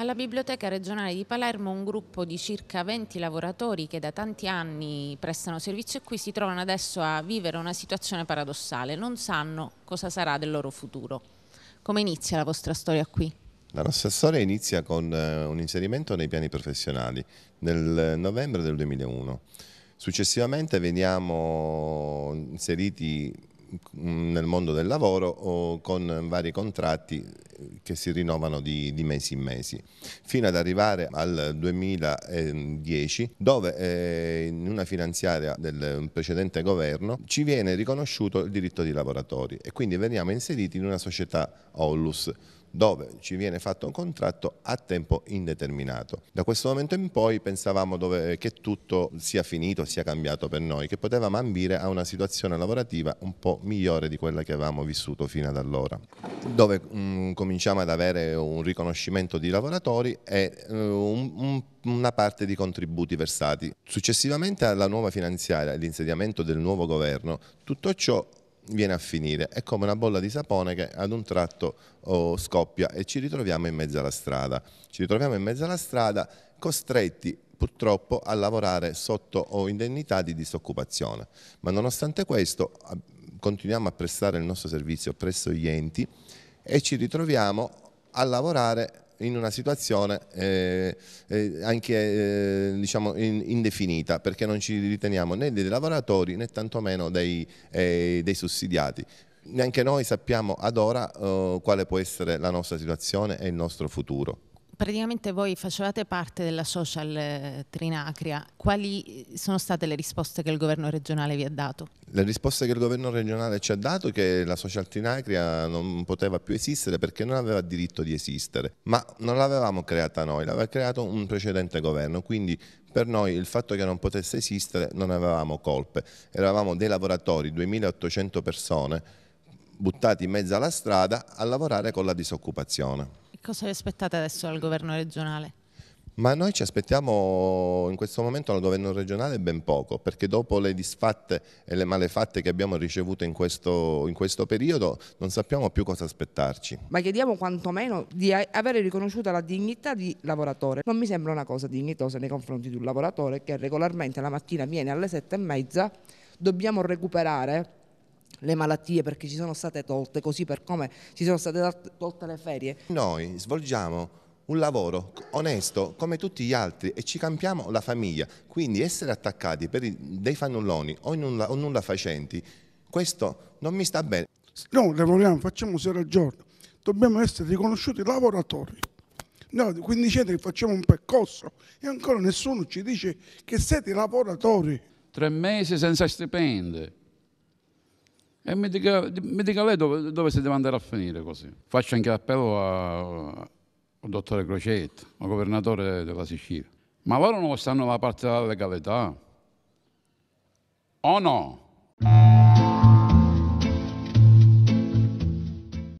Alla Biblioteca regionale di Palermo un gruppo di circa 20 lavoratori che da tanti anni prestano servizio qui si trovano adesso a vivere una situazione paradossale, non sanno cosa sarà del loro futuro. Come inizia la vostra storia qui? La nostra storia inizia con eh, un inserimento nei piani professionali nel novembre del 2001. Successivamente veniamo inseriti nel mondo del lavoro o con vari contratti che si rinnovano di, di mesi in mesi, fino ad arrivare al 2010 dove eh, in una finanziaria del precedente governo ci viene riconosciuto il diritto di lavoratori e quindi veniamo inseriti in una società Ollus dove ci viene fatto un contratto a tempo indeterminato. Da questo momento in poi pensavamo dove, che tutto sia finito, sia cambiato per noi, che potevamo ambire a una situazione lavorativa un po' migliore di quella che avevamo vissuto fino ad allora, dove um, cominciamo ad avere un riconoscimento di lavoratori e uh, un, un una parte di contributi versati. Successivamente alla nuova finanziaria e all'insediamento del nuovo governo, tutto ciò viene a finire. È come una bolla di sapone che ad un tratto oh, scoppia e ci ritroviamo in mezzo alla strada. Ci ritroviamo in mezzo alla strada costretti purtroppo a lavorare sotto oh, indennità di disoccupazione. Ma nonostante questo continuiamo a prestare il nostro servizio presso gli enti e ci ritroviamo a lavorare in una situazione eh, eh, anche eh, diciamo in, indefinita perché non ci riteniamo né dei lavoratori né tantomeno dei, eh, dei sussidiati. Neanche noi sappiamo ad ora eh, quale può essere la nostra situazione e il nostro futuro praticamente voi facevate parte della social eh, Trinacria, quali eh, sono state le risposte che il governo regionale vi ha dato? Le risposte che il governo regionale ci ha dato è che la social Trinacria non poteva più esistere perché non aveva diritto di esistere, ma non l'avevamo creata noi, l'aveva creato un precedente governo, quindi per noi il fatto che non potesse esistere non avevamo colpe, eravamo dei lavoratori, 2800 persone, buttati in mezzo alla strada a lavorare con la disoccupazione. Cosa vi aspettate adesso dal governo regionale? Ma noi ci aspettiamo in questo momento dal governo regionale ben poco, perché dopo le disfatte e le malefatte che abbiamo ricevuto in questo, in questo periodo non sappiamo più cosa aspettarci. Ma chiediamo quantomeno di avere riconosciuta la dignità di lavoratore. Non mi sembra una cosa dignitosa nei confronti di un lavoratore che regolarmente la mattina viene alle sette e mezza, dobbiamo recuperare le malattie perché ci sono state tolte, così per come ci sono state tolte le ferie. Noi svolgiamo un lavoro onesto come tutti gli altri e ci campiamo la famiglia, quindi essere attaccati per dei fannulloni o nulla, o nulla facenti, questo non mi sta bene. Noi lavoriamo, facciamo sera e giorno, dobbiamo essere riconosciuti lavoratori. No, Noi che facciamo un percorso e ancora nessuno ci dice che siete lavoratori. Tre mesi senza stipendio, e mi dica, mi dica lei dove, dove, si deve andare a finire così. Faccio anche appello al dottore Crocetti, al governatore della Sicilia. Ma loro non stanno dalla parte della legalità? O no?